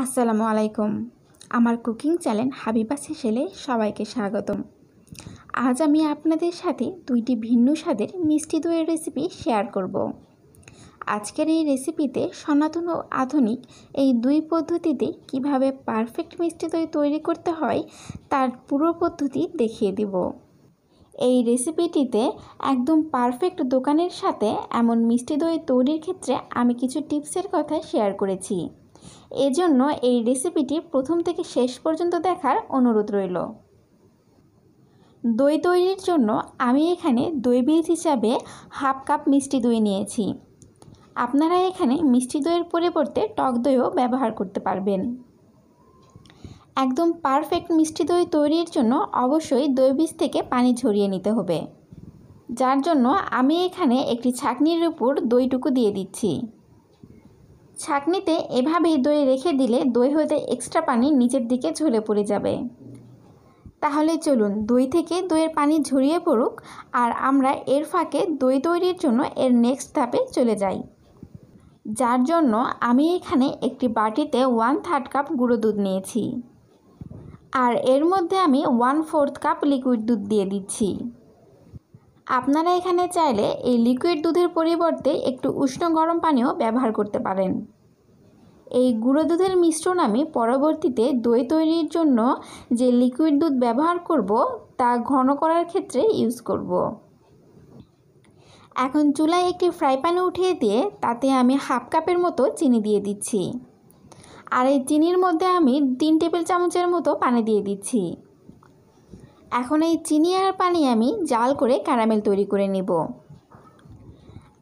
আসসালামু আলাইকুম আমার কুকিং চ্যানেল হাবিবা সেলে সবাইকে স্বাগতম আজ আমি আপনাদের সাথে দুইটি ভিন্ন স্বাদের মিষ্টি দইয়ের রেসিপি শেয়ার করব। আজকের এই রেসিপিতে সনাতন ও আধুনিক এই দুই পদ্ধতিতে কিভাবে পারফেক্ট মিষ্টি দই তৈরি করতে হয় তার পুরো পদ্ধতি দেখিয়ে দিব এই রেসিপিটিতে একদম পারফেক্ট দোকানের সাথে এমন মিষ্টি দই তৈরির ক্ষেত্রে আমি কিছু টিপসের কথা শেয়ার করেছি এজন্য এই রেসিপিটি প্রথম থেকে শেষ পর্যন্ত দেখার অনুরোধ রইল দই তৈরির জন্য আমি এখানে দই বীজ হিসাবে হাফ কাপ মিষ্টি দই নিয়েছি আপনারা এখানে মিষ্টি দইয়ের পরিবর্তে টক দইও ব্যবহার করতে পারবেন একদম পারফেক্ট মিষ্টি দই তৈরির জন্য অবশ্যই দই বীজ থেকে পানি ঝরিয়ে নিতে হবে যার জন্য আমি এখানে একটি ছাঁকনির উপর দইটুকু দিয়ে দিচ্ছি ছাঁকনিতে এভাবে দই রেখে দিলে দই হতে এক্সট্রা পানি নিচের দিকে ঝরে পড়ে যাবে তাহলে চলুন দই থেকে দইয়ের পানি ঝরিয়ে পড়ুক আর আমরা এর ফাঁকে দই তৈরির জন্য এর নেক্সট ধাপে চলে যাই যার জন্য আমি এখানে একটি বাটিতে ওয়ান থার্ড কাপ গুঁড়ো দুধ নিয়েছি আর এর মধ্যে আমি ওয়ান ফোর্থ কাপ লিকুইড দুধ দিয়ে দিচ্ছি আপনারা এখানে চাইলে এই লিকুইড দুধের পরিবর্তে একটু উষ্ণ গরম পানীয় ব্যবহার করতে পারেন এই গুঁড়ো দুধের মিশ্রণ আমি পরবর্তীতে দই তৈরির জন্য যে লিকুইড দুধ ব্যবহার করব তা ঘন করার ক্ষেত্রে ইউজ করব। এখন চুলায় একটি ফ্রাই প্যানে উঠিয়ে দিয়ে তাতে আমি হাফ কাপের মতো চিনি দিয়ে দিচ্ছি আর এই চিনির মধ্যে আমি তিন টেবিল চামচের মতো পানি দিয়ে দিচ্ছি এখন এই চিনি আর পানি আমি জাল করে ক্যারামেল তৈরি করে নেব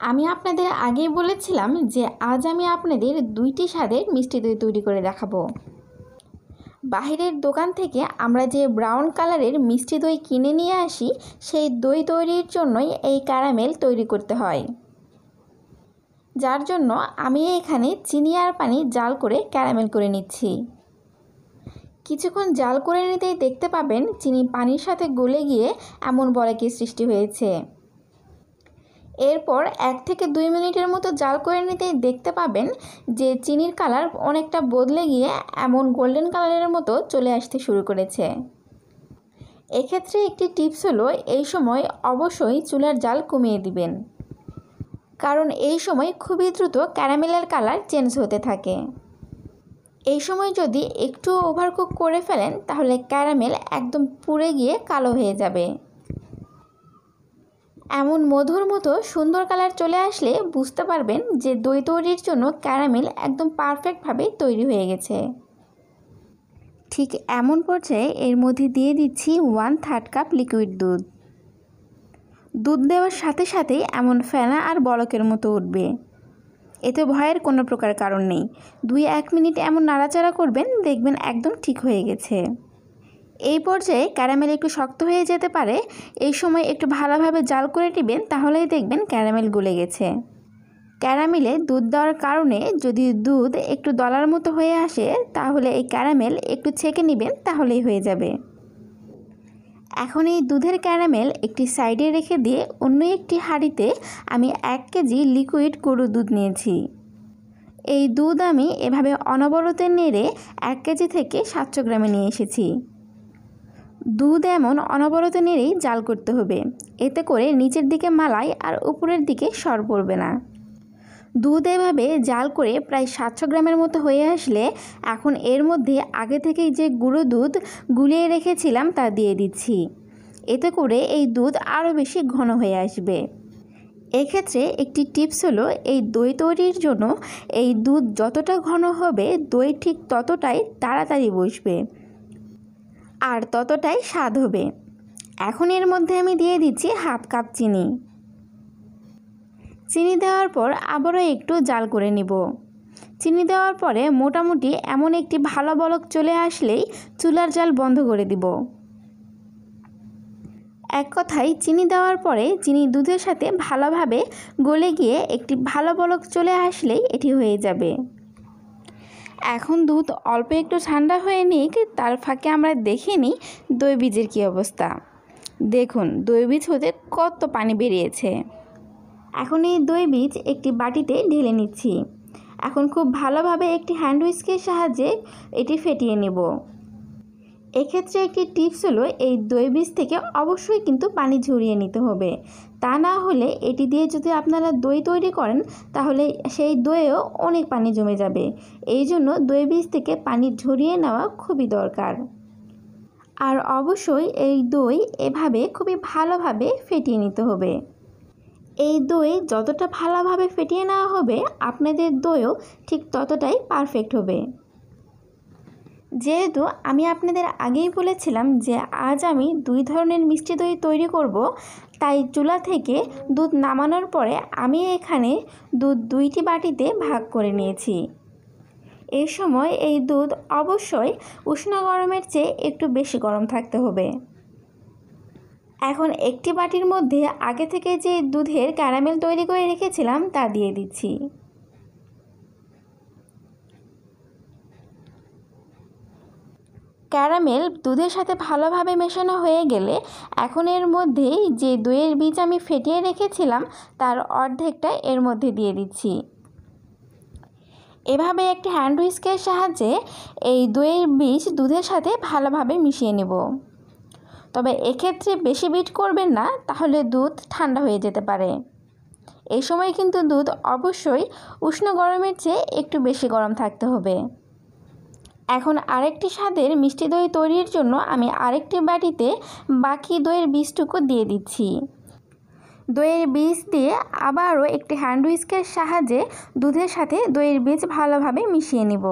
আমি আপনাদের আগে বলেছিলাম যে আজ আমি আপনাদের দুইটি স্বাদের মিষ্টি দই তৈরি করে দেখাবো বাহিরের দোকান থেকে আমরা যে ব্রাউন কালারের মিষ্টি দই কিনে নিয়ে আসি সেই দই তৈরির জন্যই এই ক্যারামেল তৈরি করতে হয় যার জন্য আমি এখানে চিনি আর পানি জাল করে ক্যারামেল করে নিচ্ছি কিছুক্ষণ জাল করে নিতেই দেখতে পাবেন চিনি পানির সাথে গলে গিয়ে এমন বরাকি সৃষ্টি হয়েছে এরপর এক থেকে দুই মিনিটের মতো জাল করে নিতেই দেখতে পাবেন যে চিনির কালার অনেকটা বদলে গিয়ে এমন গোল্ডেন কালারের মতো চলে আসতে শুরু করেছে এক্ষেত্রে একটি টিপস হলো এই সময় অবশ্যই চুলার জাল কমিয়ে দিবেন কারণ এই সময় খুবই দ্রুত ক্যারামেলের কালার চেঞ্জ হতে থাকে এই সময় যদি একটু ওভারকুক করে ফেলেন তাহলে ক্যারামেল একদম পুড়ে গিয়ে কালো হয়ে যাবে এমন মধুর মতো সুন্দর কালার চলে আসলে বুঝতে পারবেন যে দই তৈরির জন্য ক্যারামেল একদম পারফেক্টভাবে তৈরি হয়ে গেছে ঠিক এমন পর্যায়ে এর মধ্যে দিয়ে দিচ্ছি ওয়ান থার্ড কাপ লিকুইড দুধ দুধ দেওয়ার সাথে সাথে এমন ফেনা আর বলকের মতো উঠবে এতে ভয়ের কোনো প্রকার কারণ নেই দুই এক মিনিট এমন নাড়াচাড়া করবেন দেখবেন একদম ঠিক হয়ে গেছে এই পর্যায়ে ক্যারামেল একটু শক্ত হয়ে যেতে পারে এই সময় একটু ভালোভাবে জাল করে নেবেন তাহলেই দেখবেন ক্যারামেল গুলে গেছে ক্যারামেলে দুধ দেওয়ার কারণে যদি দুধ একটু দলার মতো হয়ে আসে তাহলে এই ক্যারামেল একটু ছেঁকে নেবেন তাহলেই হয়ে যাবে এখন এই দুধের ক্যারামেল একটি সাইডে রেখে দিয়ে অন্য একটি হাঁড়িতে আমি এক কেজি লিকুইড গরু দুধ নিয়েছি এই দুধ আমি এভাবে অনবরতে নেড়ে এক কেজি থেকে সাতশো গ্রামে নিয়ে এসেছি দুধ এমন অনবরত নেড়েই জাল করতে হবে এতে করে নিচের দিকে মালাই আর উপরের দিকে সর পড়বে না দুধ এভাবে জাল করে প্রায় সাতশো গ্রামের মতো হয়ে আসলে এখন এর মধ্যে আগে থেকেই যে গুঁড়ো দুধ গুলিয়ে রেখেছিলাম তা দিয়ে দিচ্ছি এতে করে এই দুধ আরও বেশি ঘন হয়ে আসবে এক্ষেত্রে একটি টিপস হলো এই দই তৈরির জন্য এই দুধ যতটা ঘন হবে দই ঠিক ততটাই তাড়াতাড়ি বসবে আর ততটাই স্বাদ হবে এখন এর মধ্যে আমি দিয়ে দিচ্ছি হাফ কাপ চিনি চিনি দেওয়ার পর আবারও একটু জাল করে নিব চিনি দেওয়ার পরে মোটামুটি এমন একটি ভালো বলক চলে আসলেই চুলার জাল বন্ধ করে দিব এক কথায় চিনি দেওয়ার পরে চিনি দুধের সাথে ভালোভাবে গলে গিয়ে একটি ভালো বলক চলে আসলেই এটি হয়ে যাবে এখন দুধ অল্প একটু ঠান্ডা হয়ে নিক তার ফাঁকে আমরা দেখে নিই দই বীজের কী অবস্থা দেখুন দই বীজ হতে কত পানি বেরিয়েছে এখন এই দই বীজ একটি বাটিতে ঢেলে নিচ্ছি এখন খুব ভালোভাবে একটি হ্যান্ড উইস্কের সাহায্যে এটি ফেটিয়ে নেব এক্ষেত্রে একটি টিপস হলো এই দই বীজ থেকে অবশ্যই কিন্তু পানি ঝরিয়ে নিতে হবে তা না হলে এটি দিয়ে যদি আপনারা দই তৈরি করেন তাহলে সেই দইয়েও অনেক পানি জমে যাবে এই জন্য দই বীজ থেকে পানি ঝরিয়ে নেওয়া খুবই দরকার আর অবশ্যই এই দই এভাবে খুবই ভালোভাবে ফেটিয়ে নিতে হবে এই দই যতটা ভালোভাবে ফেটিয়ে নেওয়া হবে আপনাদের দইও ঠিক ততটাই পারফেক্ট হবে যেহেতু আমি আপনাদের আগেই বলেছিলাম যে আজ আমি দুই ধরনের মিষ্টি দই তৈরি করব তাই চুলা থেকে দুধ নামানোর পরে আমি এখানে দুধ দুইটি বাটিতে ভাগ করে নিয়েছি এ সময় এই দুধ অবশ্যই উষ্ণ গরমের চেয়ে একটু বেশি গরম থাকতে হবে এখন একটি বাটির মধ্যে আগে থেকে যে দুধের ক্যারামেল তৈরি করে রেখেছিলাম তা দিয়ে দিচ্ছি ক্যারামেল দুধের সাথে ভালোভাবে মেশানো হয়ে গেলে এখন এর মধ্যেই যে দইয়ের বীজ আমি ফেটিয়ে রেখেছিলাম তার অর্ধেকটা এর মধ্যে দিয়ে দিচ্ছি এভাবে একটি হ্যান্ড হুইস্কের সাহায্যে এই দইয়ের বীজ দুধের সাথে ভালোভাবে মিশিয়ে নেব তবে এক্ষেত্রে বেশি বিট করবেন না তাহলে দুধ ঠান্ডা হয়ে যেতে পারে এই সময় কিন্তু দুধ অবশ্যই উষ্ণ গরমের চেয়ে একটু বেশি গরম থাকতে হবে এখন আরেকটি স্বাদের মিষ্টি দই তৈরির জন্য আমি আরেকটি বাটিতে বাকি দইয়ের বীজটুকু দিয়ে দিচ্ছি দইয়ের বীজ দিয়ে আবারও একটি হ্যান্ড উইস্কের সাহায্যে দুধের সাথে দইয়ের বীজ ভালোভাবে মিশিয়ে নিব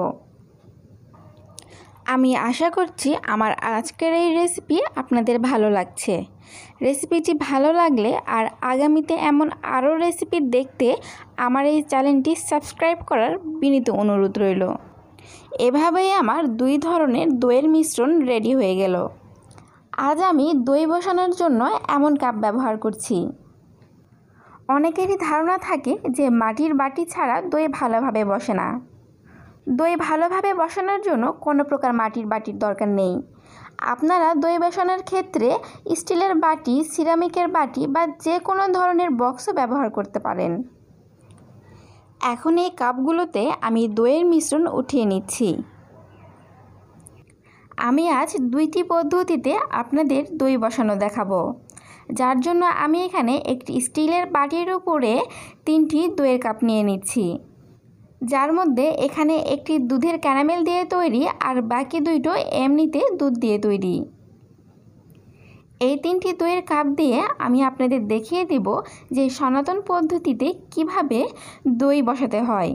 আমি আশা করছি আমার আজকের এই রেসিপি আপনাদের ভালো লাগছে রেসিপিটি ভালো লাগলে আর আগামীতে এমন আরও রেসিপি দেখতে আমার এই চ্যানেলটি সাবস্ক্রাইব করার বিনীত অনুরোধ রইল এভাবেই আমার দুই ধরনের দইয়ের মিশ্রণ রেডি হয়ে গেল আজ আমি দই বসানোর জন্য এমন কাপ ব্যবহার করছি অনেকেরই ধারণা থাকে যে মাটির বাটি ছাড়া দই ভালোভাবে বসে না দই ভালোভাবে বসানোর জন্য কোনো প্রকার মাটির বাটির দরকার নেই আপনারা দই বসানোর ক্ষেত্রে স্টিলের বাটি সিরামিকের বাটি বা যে কোনো ধরনের বক্সও ব্যবহার করতে পারেন এখন এই কাপগুলোতে আমি দইয়ের মিশ্রণ উঠিয়ে নিচ্ছি আমি আজ দুইটি পদ্ধতিতে আপনাদের দই বসানো দেখাবো যার জন্য আমি এখানে একটি স্টিলের বাটির উপরে তিনটি দইয়ের কাপ নিয়ে নিচ্ছি যার মধ্যে এখানে একটি দুধের ক্যারামেল দিয়ে তৈরি আর বাকি দুইটো এমনিতে দুধ দিয়ে তৈরি এই তিনটি দইয়ের কাপ দিয়ে আমি আপনাদের দেখিয়ে দেব যে সনাতন পদ্ধতিতে কিভাবে দই বসাতে হয়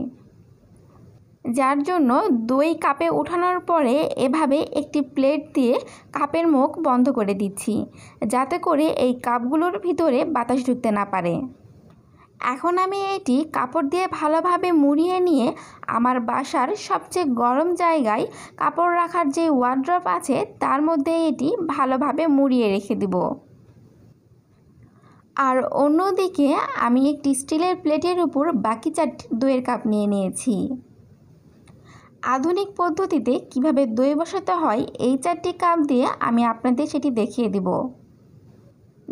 যার জন্য দই কাপে উঠানোর পরে এভাবে একটি প্লেট দিয়ে কাপের মুখ বন্ধ করে দিচ্ছি যাতে করে এই কাপগুলোর ভিতরে বাতাস ঢুকতে না পারে এখন আমি এটি কাপড় দিয়ে ভালোভাবে মুড়িয়ে নিয়ে আমার বাসার সবচেয়ে গরম জায়গায় কাপড় রাখার যে ওয়ার্ড্রপ আছে তার মধ্যে এটি ভালোভাবে মুড়িয়ে রেখে দিব আর অন্যদিকে আমি একটি স্টিলের প্লেটের উপর বাকি চারটি দইয়ের কাপ নিয়ে নিয়েছি আধুনিক পদ্ধতিতে কিভাবে দই বসাতে হয় এই চারটি কাপ দিয়ে আমি আপনাদের সেটি দেখিয়ে দেবো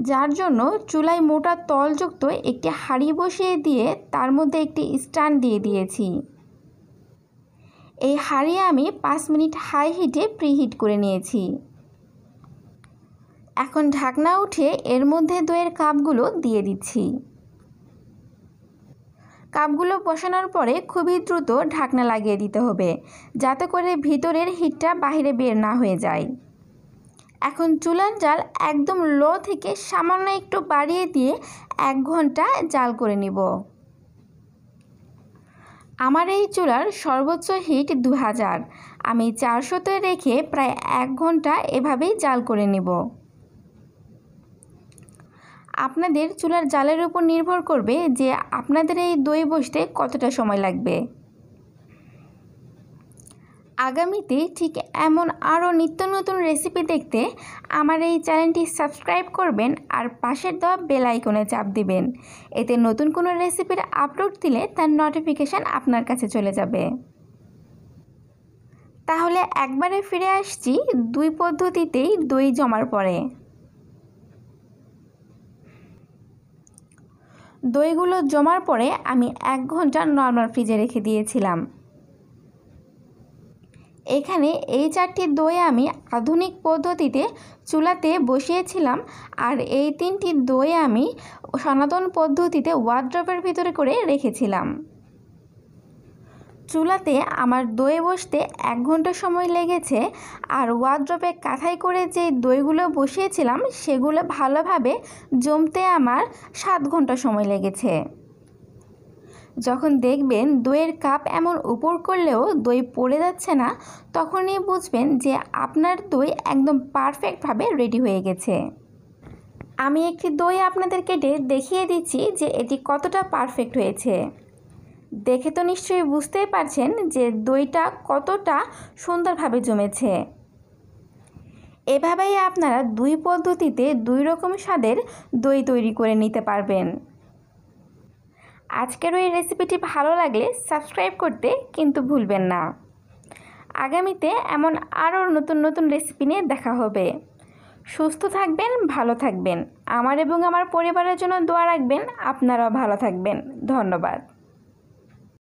যার জন্য চুলায় মোটা তলযুক্ত একটি হাঁড়ি বসিয়ে দিয়ে তার মধ্যে একটি স্ট্যান্ড দিয়ে দিয়েছি এই হাঁড়ি আমি পাঁচ মিনিট হাই হিটে প্রিহিট করে নিয়েছি এখন ঢাকনা উঠে এর মধ্যে দইয়ের কাপগুলো দিয়ে দিচ্ছি কাপগুলো বসানোর পরে খুবই দ্রুত ঢাকনা লাগিয়ে দিতে হবে যাতে করে ভিতরের হিটটা বাহিরে বের না হয়ে যায় এখন চুলার জাল একদম লো থেকে সামান্য একটু বাড়িয়ে দিয়ে এক ঘন্টা জাল করে নিব আমার এই চুলার সর্বোচ্চ হিট দু হাজার আমি চারশোতে রেখে প্রায় এক ঘন্টা এভাবেই জাল করে নিব আপনাদের চুলার জালের উপর নির্ভর করবে যে আপনাদের এই দই বসতে কতটা সময় লাগবে আগামীতে ঠিক এমন আরও নিত্য নতুন রেসিপি দেখতে আমার এই চ্যানেলটি সাবস্ক্রাইব করবেন আর পাশের দেওয়া বেলাইকনে চাপ দিবেন এতে নতুন কোনো রেসিপির আপলোড দিলে তার নোটিফিকেশান আপনার কাছে চলে যাবে তাহলে একবারে ফিরে আসছি দুই পদ্ধতিতেই দই জমার পরে দইগুলো জমার পরে আমি এক ঘন্টা নর্মাল ফ্রিজে রেখে দিয়েছিলাম এখানে এই চারটি দই আমি আধুনিক পদ্ধতিতে চুলাতে বসিয়েছিলাম আর এই তিনটি দই আমি সনাতন পদ্ধতিতে ওয়ার্ড্রপের ভিতরে করে রেখেছিলাম চুলাতে আমার দই বসতে এক ঘন্টা সময় লেগেছে আর ওয়ার্ড্রপে কাঁথাই করে যে দইগুলো বসিয়েছিলাম সেগুলো ভালোভাবে জমতে আমার সাত ঘন্টা সময় লেগেছে যখন দেখবেন দইয়ের কাপ এমন উপর করলেও দই পড়ে যাচ্ছে না তখনই বুঝবেন যে আপনার দই একদম পারফেক্টভাবে রেডি হয়ে গেছে আমি একটি দই আপনাদের কেটে দেখিয়ে দিচ্ছি যে এটি কতটা পারফেক্ট হয়েছে দেখে তো নিশ্চয়ই বুঝতেই পারছেন যে দইটা কতটা সুন্দরভাবে জমেছে এভাবেই আপনারা দুই পদ্ধতিতে দুই রকম স্বাদের দই তৈরি করে নিতে পারবেন আজকের ওই রেসিপিটি ভালো লাগলে সাবস্ক্রাইব করতে কিন্তু ভুলবেন না আগামীতে এমন আরও নতুন নতুন রেসিপি নিয়ে দেখা হবে সুস্থ থাকবেন ভালো থাকবেন আমার এবং আমার পরিবারের জন্য দোয়া রাখবেন আপনারাও ভালো থাকবেন ধন্যবাদ